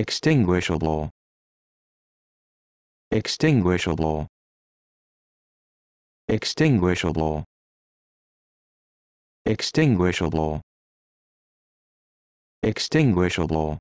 extinguishable extinguishable extinguishable extinguishable extinguishable